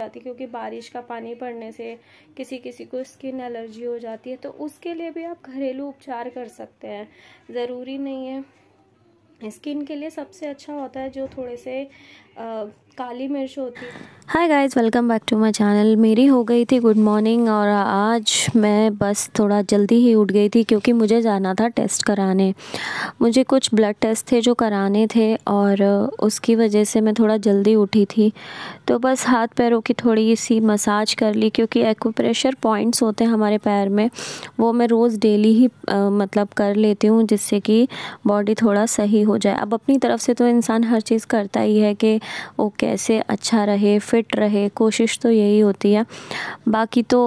जाती क्योंकि बारिश का पानी पड़ने से किसी किसी को स्किन एलर्जी हो जाती है तो उसके लिए भी आप घरेलू उपचार कर सकते हैं ज़रूरी नहीं है स्किन के लिए सबसे अच्छा होता है जो थोड़े से काली मिर्च होती hi guys welcome back to my channel मेरी हो गई थी गुड मॉर्निंग और आज मैं बस थोड़ा जल्दी ही उठ गई थी क्योंकि मुझे जाना था टेस्ट कराने मुझे कुछ ब्लड टेस्ट थे जो कराने थे और उसकी वजह से मैं थोड़ा जल्दी उठी थी तो बस हाथ पैरों की थोड़ी सी मसाज कर ली क्योंकि एक्यूप्रेशर पॉइंट्स होते हैं हमारे पैर में वो मैं रोज़ डेली ही आ, मतलब कर लेती हूँ जिससे कि बॉडी थोड़ा सही हो जाए अब अपनी तरफ से तो इंसान हर चीज़ करता ही है कि वो कैसे अच्छा रहे फिट रहे कोशिश तो यही होती है बाकी तो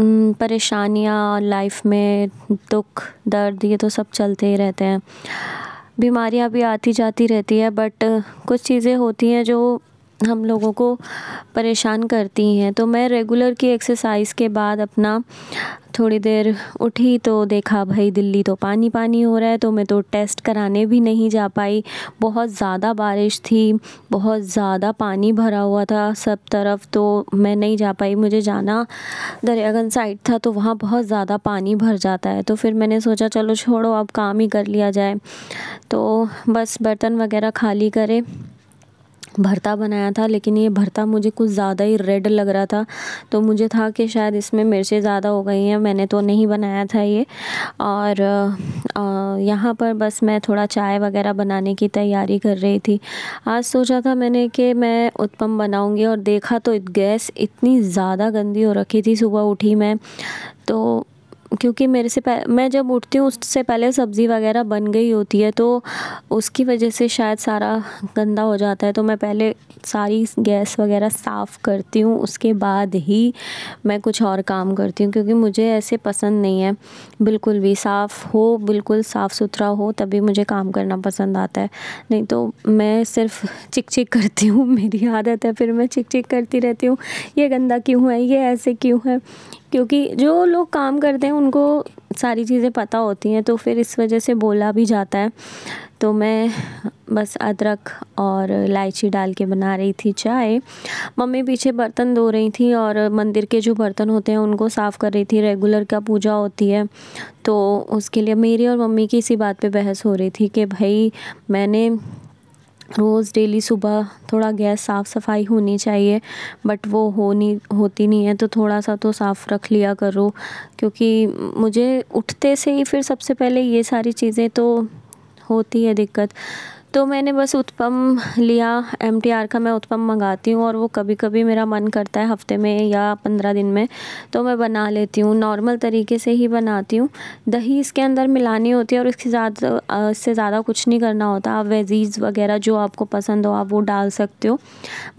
परेशानियाँ लाइफ में दुख दर्द ये तो सब चलते ही रहते हैं बीमारियाँ भी आती जाती रहती है बट कुछ चीज़ें होती हैं जो हम लोगों को परेशान करती हैं तो मैं रेगुलर की एक्सरसाइज़ के बाद अपना थोड़ी देर उठी तो देखा भाई दिल्ली तो पानी पानी हो रहा है तो मैं तो टेस्ट कराने भी नहीं जा पाई बहुत ज़्यादा बारिश थी बहुत ज़्यादा पानी भरा हुआ था सब तरफ तो मैं नहीं जा पाई मुझे जाना दरियागंज साइड था तो वहाँ बहुत ज़्यादा पानी भर जाता है तो फिर मैंने सोचा चलो छोड़ो अब काम ही कर लिया जाए तो बस बर्तन वगैरह खाली करें भरता बनाया था लेकिन ये भरता मुझे कुछ ज़्यादा ही रेड लग रहा था तो मुझे था कि शायद इसमें मिर्चें ज़्यादा हो गई हैं मैंने तो नहीं बनाया था ये और यहाँ पर बस मैं थोड़ा चाय वगैरह बनाने की तैयारी कर रही थी आज सोचा था मैंने कि मैं उत्पम बनाऊँगी और देखा तो गैस इतनी ज़्यादा गंदी हो रखी थी सुबह उठी मैं तो क्योंकि मेरे से मैं जब उठती हूँ उससे पहले सब्ज़ी वगैरह बन गई होती है तो उसकी वजह से शायद सारा गंदा हो जाता है तो मैं पहले सारी गैस वगैरह साफ़ करती हूँ उसके बाद ही मैं कुछ और काम करती हूँ क्योंकि मुझे ऐसे पसंद नहीं है बिल्कुल भी साफ़ हो बिल्कुल साफ़ सुथरा हो तभी मुझे काम करना पसंद आता है नहीं तो मैं सिर्फ चिक चिक करती हूँ मेरी आदत है फिर मैं चिक चिक करती रहती हूँ ये गंदा क्यों है ये ऐसे क्यों है क्योंकि जो लोग काम करते हैं उनको सारी चीज़ें पता होती हैं तो फिर इस वजह से बोला भी जाता है तो मैं बस अदरक और इलायची डाल के बना रही थी चाय मम्मी पीछे बर्तन धो रही थी और मंदिर के जो बर्तन होते हैं उनको साफ़ कर रही थी रेगुलर का पूजा होती है तो उसके लिए मेरी और मम्मी की इसी बात पे बहस हो रही थी कि भाई मैंने रोज़ डेली सुबह थोड़ा गैस साफ़ सफाई होनी चाहिए बट वो हो नहीं होती नहीं है तो थोड़ा सा तो साफ़ रख लिया करो क्योंकि मुझे उठते से ही फिर सबसे पहले ये सारी चीज़ें तो होती है दिक्कत तो मैंने बस उत्पम लिया एम टी आर का मैं उत्पम मंगाती हूँ और वो कभी कभी मेरा मन करता है हफ्ते में या पंद्रह दिन में तो मैं बना लेती हूँ नॉर्मल तरीके से ही बनाती हूँ दही इसके अंदर मिलानी होती है और इसके ज़्यादा इससे ज़्यादा कुछ नहीं करना होता आप वेजीज़ वगैरह जो आपको पसंद हो आप वो डाल सकते हो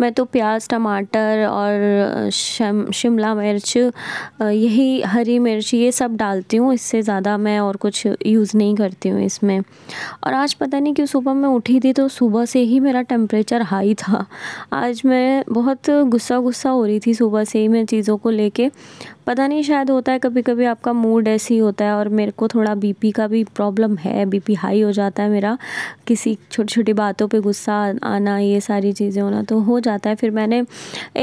मैं तो प्याज टमाटर और शिमला मिर्च यही हरी मिर्च ये सब डालती हूँ इससे ज़्यादा मैं और कुछ यूज़ नहीं करती हूँ इसमें और आज पता नहीं क्यों सुबह मैं उठ उठी थी तो सुबह से ही मेरा टेम्परेचर हाई था आज मैं बहुत गुस्सा गुस्सा हो रही थी सुबह से ही मैं चीज़ों को लेके पता नहीं शायद होता है कभी कभी आपका मूड ऐसे ही होता है और मेरे को थोड़ा बीपी का भी प्रॉब्लम है बीपी हाई हो जाता है मेरा किसी छोटी छोटी बातों पे गुस्सा आना ये सारी चीज़ें होना तो हो जाता है फिर मैंने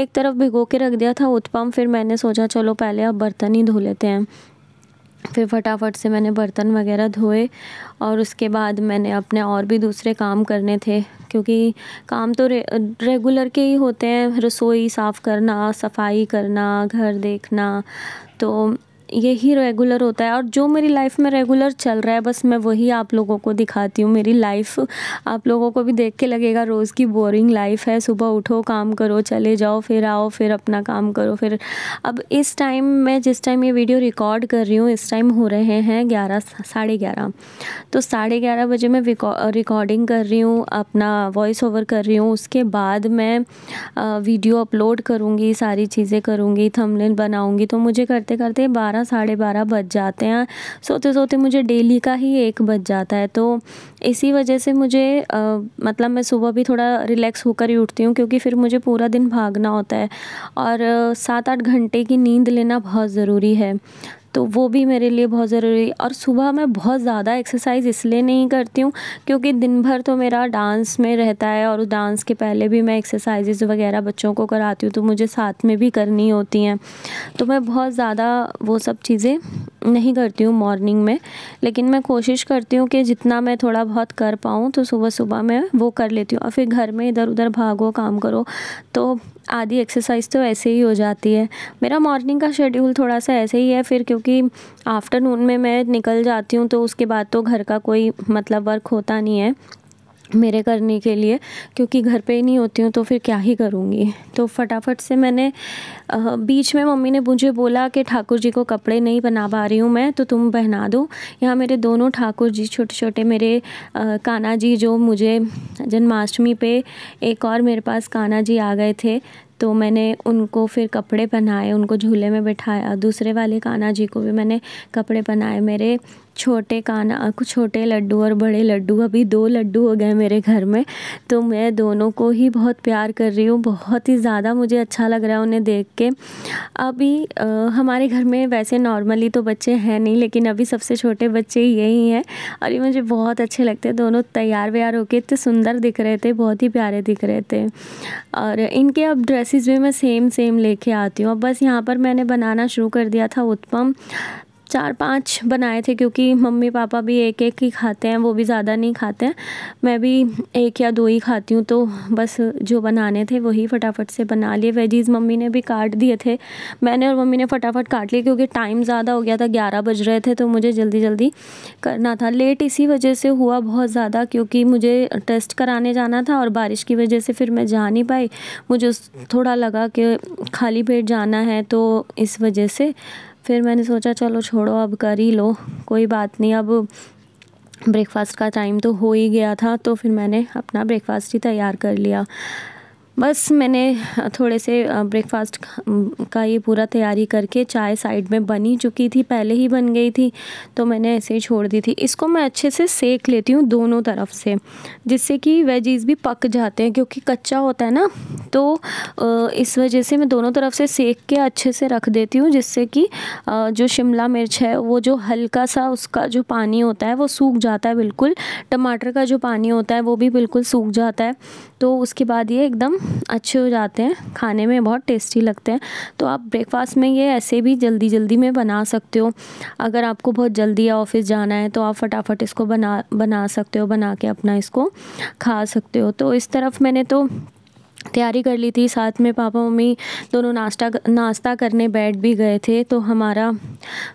एक तरफ भिगो के रख दिया था उत्पम फिर मैंने सोचा चलो पहले आप बर्तन ही धो लेते हैं फिर फटाफट से मैंने बर्तन वगैरह धोए और उसके बाद मैंने अपने और भी दूसरे काम करने थे क्योंकि काम तो रे, रेगुलर के ही होते हैं रसोई साफ़ करना सफाई करना घर देखना तो यही रेगुलर होता है और जो मेरी लाइफ में रेगुलर चल रहा है बस मैं वही आप लोगों को दिखाती हूँ मेरी लाइफ आप लोगों को भी देख के लगेगा रोज़ की बोरिंग लाइफ है सुबह उठो काम करो चले जाओ फिर आओ फिर अपना काम करो फिर अब इस टाइम मैं जिस टाइम ये वीडियो रिकॉर्ड कर रही हूँ इस टाइम हो रहे हैं ग्यारह साढ़े ग्यारह तो साढ़े ग्यारह बजे मैं रिकॉर्डिंग कर रही हूँ अपना वॉइस ओवर कर रही हूँ उसके बाद मैं वीडियो अपलोड करूँगी सारी चीज़ें करूँगी थंबनेल बनाऊँगी तो मुझे करते करते बारह बारह साढ़े बारह बज जाते हैं सोते सोते मुझे डेली का ही एक बज जाता है तो इसी वजह से मुझे आ, मतलब मैं सुबह भी थोड़ा रिलैक्स होकर ही उठती हूँ क्योंकि फिर मुझे पूरा दिन भागना होता है और सात आठ घंटे की नींद लेना बहुत ज़रूरी है तो वो भी मेरे लिए बहुत ज़रूरी है और सुबह मैं बहुत ज़्यादा एक्सरसाइज इसलिए नहीं करती हूँ क्योंकि दिन भर तो मेरा डांस में रहता है और उस डांस के पहले भी मैं एक्सरसाइजेज वगैरह बच्चों को कराती हूँ तो मुझे साथ में भी करनी होती हैं तो मैं बहुत ज़्यादा वो सब चीज़ें नहीं करती हूँ मॉर्निंग में लेकिन मैं कोशिश करती हूँ कि जितना मैं थोड़ा बहुत कर पाऊँ तो सुबह सुबह मैं वो कर लेती हूँ और फिर घर में इधर उधर भागो काम करो तो आधी एक्सरसाइज तो ऐसे ही हो जाती है मेरा मॉर्निंग का शेड्यूल थोड़ा सा ऐसे ही है फिर क्योंकि आफ्टरनून में मैं निकल जाती हूँ तो उसके बाद तो घर का कोई मतलब वर्क होता नहीं है मेरे करने के लिए क्योंकि घर पे ही नहीं होती हूँ तो फिर क्या ही करूँगी तो फटाफट से मैंने बीच में मम्मी ने मुझे बोला कि ठाकुर जी को कपड़े नहीं बना पा रही हूँ मैं तो तुम पहना दो यहाँ मेरे दोनों ठाकुर जी छोटे छोटे मेरे काना जी जो मुझे जन्माष्टमी पे एक और मेरे पास काना जी आ गए थे तो मैंने उनको फिर कपड़े पहनाए उनको झूले में बैठाया दूसरे वाले कान्हा जी को भी मैंने कपड़े पहनाए मेरे छोटे काना कुछ छोटे लड्डू और बड़े लड्डू अभी दो लड्डू हो गए मेरे घर में तो मैं दोनों को ही बहुत प्यार कर रही हूँ बहुत ही ज़्यादा मुझे अच्छा लग रहा है उन्हें देख के अभी आ, हमारे घर में वैसे नॉर्मली तो बच्चे हैं नहीं लेकिन अभी सबसे छोटे बच्चे यही हैं और ये मुझे बहुत अच्छे लगते हैं दोनों तैयार व्यार होके इतने सुंदर दिख रहे थे बहुत ही प्यारे दिख रहे थे और इनके अब ड्रेसिस भी मैं सेम सेम लेके आती हूँ अब बस यहाँ पर मैंने बनाना शुरू कर दिया था उत्पम चार पाँच बनाए थे क्योंकि मम्मी पापा भी एक एक ही खाते हैं वो भी ज़्यादा नहीं खाते हैं मैं भी एक या दो ही खाती हूँ तो बस जो बनाने थे वही फटाफट से बना लिए वेजीज़ मम्मी ने भी काट दिए थे मैंने और मम्मी ने फटाफट काट लिए क्योंकि टाइम ज़्यादा हो गया था ग्यारह बज रहे थे तो मुझे जल्दी जल्दी करना था लेट इसी वजह से हुआ बहुत ज़्यादा क्योंकि मुझे टेस्ट कराने जाना था और बारिश की वजह से फिर मैं जा नहीं पाई मुझे थोड़ा लगा कि खाली पेट जाना है तो इस वजह से फिर मैंने सोचा चलो छोड़ो अब कर ही लो कोई बात नहीं अब ब्रेकफ़ास्ट का टाइम तो हो ही गया था तो फिर मैंने अपना ब्रेकफ़ास्ट ही तैयार कर लिया बस मैंने थोड़े से ब्रेकफास्ट का ये पूरा तैयारी करके चाय साइड में बनी चुकी थी पहले ही बन गई थी तो मैंने ऐसे ही छोड़ दी थी इसको मैं अच्छे से सेक लेती हूँ दोनों तरफ से जिससे कि वेजीज़ भी पक जाते हैं क्योंकि कच्चा होता है ना तो इस वजह से मैं दोनों तरफ से सेक के अच्छे से रख देती हूँ जिससे कि जो शिमला मिर्च है वो जो हल्का सा उसका जो पानी होता है वो सूख जाता है बिल्कुल टमाटर का जो पानी होता है वो भी बिल्कुल सूख जाता है तो उसके बाद ये एकदम अच्छे हो जाते हैं खाने में बहुत टेस्टी लगते हैं तो आप ब्रेकफास्ट में ये ऐसे भी जल्दी जल्दी में बना सकते हो अगर आपको बहुत जल्दी या ऑफिस जाना है तो आप फटाफट इसको बना बना सकते हो बना के अपना इसको खा सकते हो तो इस तरफ मैंने तो तैयारी कर ली थी साथ में पापा मम्मी दोनों नाश्ता नाश्ता करने बैठ भी गए थे तो हमारा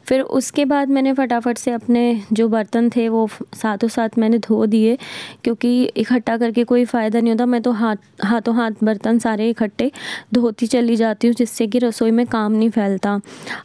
फिर उसके बाद मैंने फटाफट से अपने जो बर्तन थे वो साथों साथ मैंने धो दिए क्योंकि इकट्ठा करके कोई फ़ायदा नहीं होता मैं तो हाथ हाथों हाथ बर्तन सारे इकट्ठे धोती चली जाती हूँ जिससे कि रसोई में काम नहीं फैलता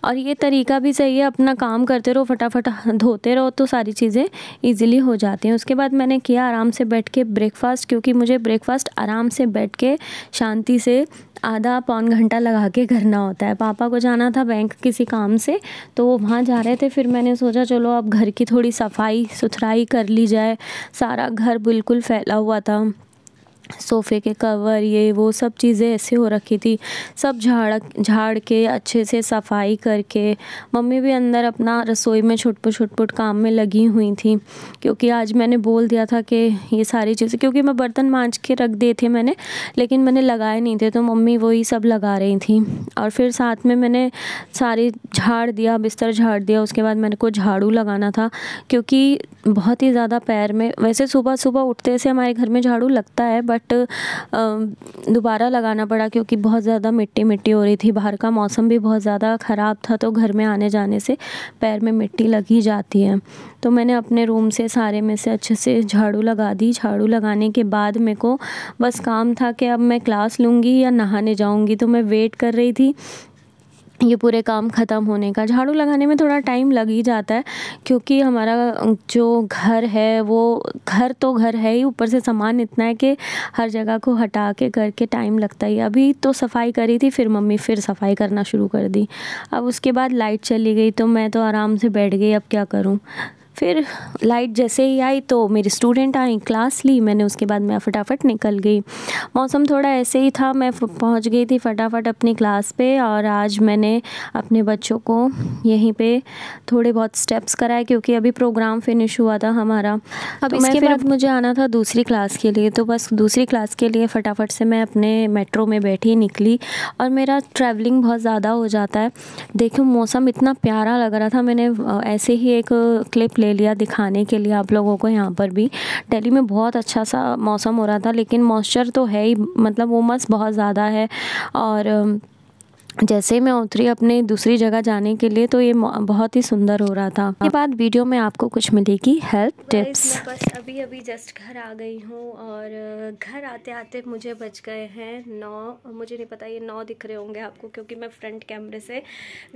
और ये तरीका भी सही है अपना काम करते रहो फटाफट धोते रहो तो सारी चीज़ें ईजिली हो जाती हैं उसके बाद मैंने किया आराम से बैठ के ब्रेकफास्ट क्योंकि मुझे ब्रेकफास्ट आराम से बैठ के शांति से आधा पौन घंटा लगा के घर ना होता है पापा को जाना था बैंक किसी काम से तो वो वहाँ जा रहे थे फिर मैंने सोचा चलो अब घर की थोड़ी सफाई सुथराई कर ली जाए सारा घर बिल्कुल फैला हुआ था सोफ़े के कवर ये वो सब चीज़ें ऐसे हो रखी थी सब झाड़ झाड़ के अच्छे से सफाई करके मम्मी भी अंदर अपना रसोई में छुटपुट छुटपुट काम में लगी हुई थी क्योंकि आज मैंने बोल दिया था कि ये सारी चीज़ें क्योंकि मैं बर्तन मांझ के रख दिए थे मैंने लेकिन मैंने लगाए नहीं थे तो मम्मी वही सब लगा रही थी और फिर साथ में मैंने सारी झाड़ दिया बिस्तर झाड़ दिया उसके बाद मैंने को झाड़ू लगाना था क्योंकि बहुत ही ज़्यादा पैर में वैसे सुबह सुबह उठते से हमारे घर में झाड़ू लगता है बट बट दोबारा लगाना पड़ा क्योंकि बहुत ज़्यादा मिट्टी मिट्टी हो रही थी बाहर का मौसम भी बहुत ज़्यादा ख़राब था तो घर में आने जाने से पैर में मिट्टी लग ही जाती है तो मैंने अपने रूम से सारे में से अच्छे से झाड़ू लगा दी झाड़ू लगाने के बाद मेरे को बस काम था कि अब मैं क्लास लूँगी या नहाने जाऊँगी तो मैं वेट कर रही थी ये पूरे काम ख़त्म होने का झाड़ू लगाने में थोड़ा टाइम लग ही जाता है क्योंकि हमारा जो घर है वो घर तो घर है ही ऊपर से सामान इतना है कि हर जगह को हटा के करके टाइम लगता ही अभी तो सफाई करी थी फिर मम्मी फिर सफाई करना शुरू कर दी अब उसके बाद लाइट चली गई तो मैं तो आराम से बैठ गई अब क्या करूँ फिर लाइट जैसे ही आई तो मेरे स्टूडेंट आए क्लास ली मैंने उसके बाद मैं फटाफट निकल गई मौसम थोड़ा ऐसे ही था मैं पहुंच गई थी फटाफट अपनी क्लास पे और आज मैंने अपने बच्चों को यहीं पे थोड़े बहुत स्टेप्स कराए क्योंकि अभी प्रोग्राम फिनिश हुआ था हमारा अब तो इसके बाद मुझे आना था दूसरी क्लास के लिए तो बस दूसरी क्लास के लिए फटाफट से मैं अपने मेट्रो में बैठी निकली और मेरा ट्रैवलिंग बहुत ज़्यादा हो जाता है देखो मौसम इतना प्यारा लग रहा था मैंने ऐसे ही एक क्लिप ले लिया दिखाने के लिए आप लोगों को यहाँ पर भी दिल्ली में बहुत अच्छा सा मौसम हो रहा था लेकिन मॉइस्चर तो है ही मतलब उमस बहुत ज़्यादा है और जैसे मैं उतरी अपने दूसरी जगह जाने के लिए तो ये बहुत ही सुंदर हो रहा था ये बात वीडियो में आपको कुछ मिलेगी हेल्थ तो टिप्स बस अभी अभी जस्ट घर आ गई हूँ और घर आते आते मुझे बच गए हैं नौ मुझे नहीं पता ये नौ दिख रहे होंगे आपको क्योंकि मैं फ्रंट कैमरे से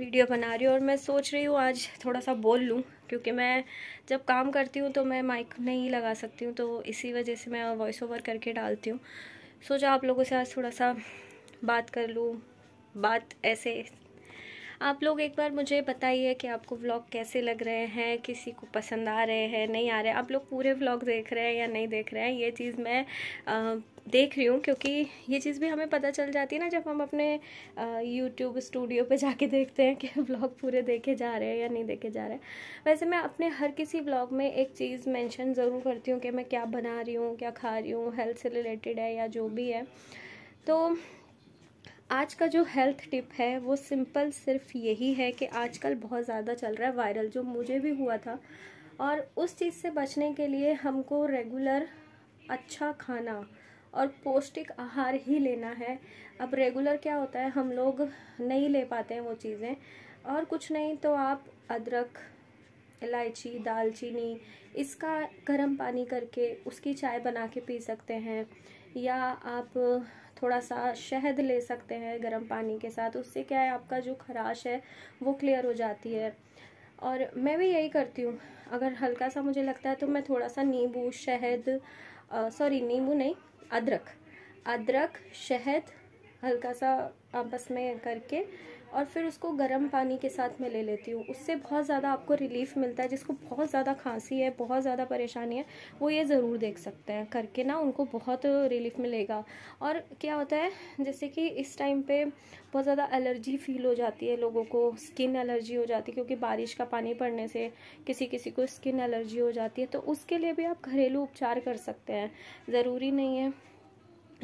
वीडियो बना रही हूँ और मैं सोच रही हूँ आज थोड़ा सा बोल लूँ क्योंकि मैं जब काम करती हूँ तो मैं माइक नहीं लगा सकती हूँ तो इसी वजह से मैं वॉइस ओवर करके डालती हूँ सोचा आप लोगों से आज थोड़ा सा बात कर लूँ बात ऐसे आप लोग एक बार मुझे बताइए कि आपको व्लॉग कैसे लग रहे हैं किसी को पसंद आ रहे हैं नहीं आ रहे आप लोग पूरे व्लॉग देख रहे हैं या नहीं देख रहे हैं ये चीज़ मैं आ, देख रही हूँ क्योंकि ये चीज़ भी हमें पता चल जाती है ना जब हम अपने यूट्यूब स्टूडियो पे जाके देखते हैं कि व्लॉग पूरे देखे जा रहे हैं या नहीं देखे जा रहे हैं वैसे मैं अपने हर किसी ब्लॉग में एक चीज़ मेंशन ज़रूर करती हूँ कि मैं क्या बना रही हूँ क्या खा रही हूँ हेल्थ से रिलेटेड है या जो भी है तो आज का जो हेल्थ टिप है वो सिंपल सिर्फ यही है कि आजकल बहुत ज़्यादा चल रहा है वायरल जो मुझे भी हुआ था और उस चीज़ से बचने के लिए हमको रेगुलर अच्छा खाना और पौष्टिक आहार ही लेना है अब रेगुलर क्या होता है हम लोग नहीं ले पाते हैं वो चीज़ें और कुछ नहीं तो आप अदरक इलायची दालचीनी इसका गर्म पानी करके उसकी चाय बना के पी सकते हैं या आप थोड़ा सा शहद ले सकते हैं गर्म पानी के साथ उससे क्या है आपका जो खराश है वो क्लियर हो जाती है और मैं भी यही करती हूँ अगर हल्का सा मुझे लगता है तो मैं थोड़ा सा नींबू शहद सॉरी नींबू नहीं अदरक अदरक शहद हल्का सा आपस में करके और फिर उसको गर्म पानी के साथ में ले लेती हूँ उससे बहुत ज़्यादा आपको रिलीफ मिलता है जिसको बहुत ज़्यादा खांसी है बहुत ज़्यादा परेशानी है वो ये ज़रूर देख सकते हैं करके ना उनको बहुत रिलीफ मिलेगा और क्या होता है जैसे कि इस टाइम पे बहुत ज़्यादा एलर्जी फील हो जाती है लोगों को स्किन एलर्जी हो जाती है क्योंकि बारिश का पानी पड़ने से किसी किसी को स्किन एलर्जी हो जाती है तो उसके लिए भी आप घरेलू उपचार कर सकते हैं ज़रूरी नहीं है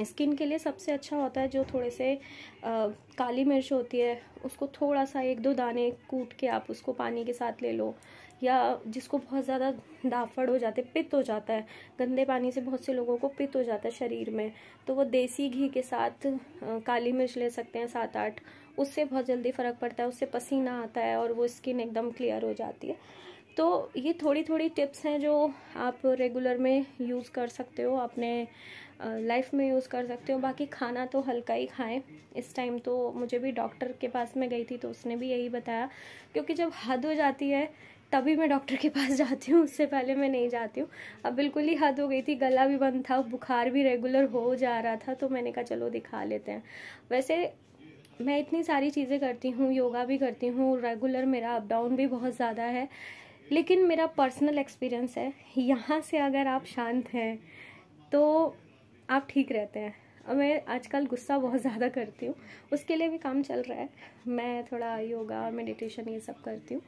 स्किन के लिए सबसे अच्छा होता है जो थोड़े से आ, काली मिर्च होती है उसको थोड़ा सा एक दो दाने कूट के आप उसको पानी के साथ ले लो या जिसको बहुत ज़्यादा दाफड़ हो जाते पित्त हो जाता है गंदे पानी से बहुत से लोगों को पित्त हो जाता है शरीर में तो वो देसी घी के साथ आ, काली मिर्च ले सकते हैं सात आठ उससे बहुत जल्दी फ़र्क पड़ता है उससे पसीना आता है और वो स्किन एकदम क्लियर हो जाती है तो ये थोड़ी थोड़ी टिप्स हैं जो आप रेगुलर में यूज़ कर सकते हो अपने लाइफ में यूज़ कर सकते हो बाकी खाना तो हल्का ही खाएं इस टाइम तो मुझे भी डॉक्टर के पास में गई थी तो उसने भी यही बताया क्योंकि जब हद हो जाती है तभी मैं डॉक्टर के पास जाती हूँ उससे पहले मैं नहीं जाती हूँ अब बिल्कुल ही हद हो गई थी गला भी बंद था बुखार भी रेगुलर हो जा रहा था तो मैंने कहा चलो दिखा लेते हैं वैसे मैं इतनी सारी चीज़ें करती हूँ योगा भी करती हूँ रेगुलर मेरा अप डाउन भी बहुत ज़्यादा है लेकिन मेरा पर्सनल एक्सपीरियंस है यहाँ से अगर आप शांत हैं तो आप ठीक रहते हैं और मैं आजकल गुस्सा बहुत ज़्यादा करती हूँ उसके लिए भी काम चल रहा है मैं थोड़ा योगा और मेडिटेशन ये सब करती हूँ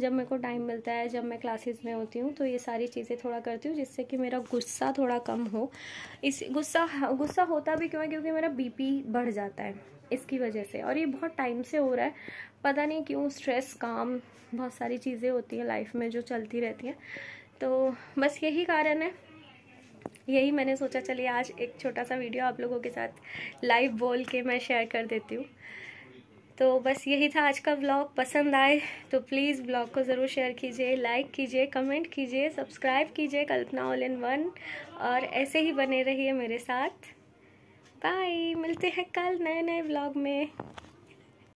जब मेरे को टाइम मिलता है जब मैं क्लासेस में होती हूँ तो ये सारी चीज़ें थोड़ा करती हूँ जिससे कि मेरा गुस्सा थोड़ा कम हो इस गुस्सा गुस्सा होता भी क्यों है क्योंकि मेरा बी बढ़ जाता है इसकी वजह से और ये बहुत टाइम से हो रहा है पता नहीं क्यों स्ट्रेस काम बहुत सारी चीज़ें होती हैं लाइफ में जो चलती रहती हैं तो बस यही कारण है यही मैंने सोचा चलिए आज एक छोटा सा वीडियो आप लोगों के साथ लाइव बोल के मैं शेयर कर देती हूँ तो बस यही था आज का ब्लॉग पसंद आए तो प्लीज़ ब्लॉग को ज़रूर शेयर कीजिए लाइक कीजिए कमेंट कीजिए सब्सक्राइब कीजिए कल्पना ऑल इन वन और ऐसे ही बने रहिए मेरे साथ बाय मिलते हैं कल नए नए ब्लॉग में